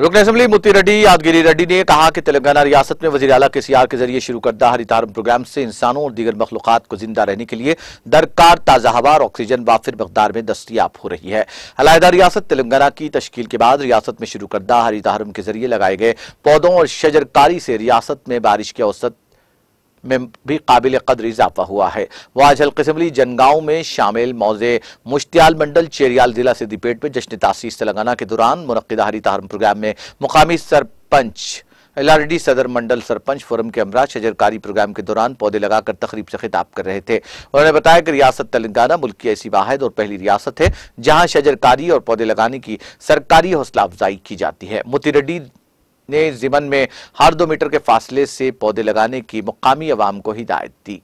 रुकन असम्बली मुती रेड्डी यादगिरी रेड्डी ने कहा कि तेलंगाना रियासत में वजी अला के सीआर के जरिए शुरू करदा तारम प्रोग्राम से इंसानों और दीगर मखलूक़ात को जिंदा रहने के लिए दरकार ताज़ा हवा और ऑक्सीजन वाफिर मकदार में दस्तियाब हो रही है अलायदा रियासत तेलंगाना की तश्ल के बाद रियासत में शुरू करदा हरितारम के जरिए लगाए गए पौधों और शजरकारी से रियासत में बारिश के औसत में भी काबिल कदर इजाफा हुआ है वह आज हल्कसमली जनगांव में शामिल मौजे मुश्तियाल मंडल चेरियाल जिला दीपेट में जश्न तासीस तेलंगाना के दौरान मनदा हरी तहरम प्रोग्राम में मुकामी सरपंच डी सदर मंडल सरपंच फोरम के अमराज शजरकारी प्रोग्राम के दौरान पौधे लगाकर तकरीब से खिताब कर रहे थे उन्होंने बताया कि रियासत तेलंगाना मुल्क की ऐसी वाहद और पहली रियासत है जहां शजरकारी और पौधे लगाने की सरकारी हौसला अफजाई की जाती है मोती रेड्डी ने जीवन में हर दो मीटर के फासले से पौधे लगाने की मुकामी आवाम को हिदायत दी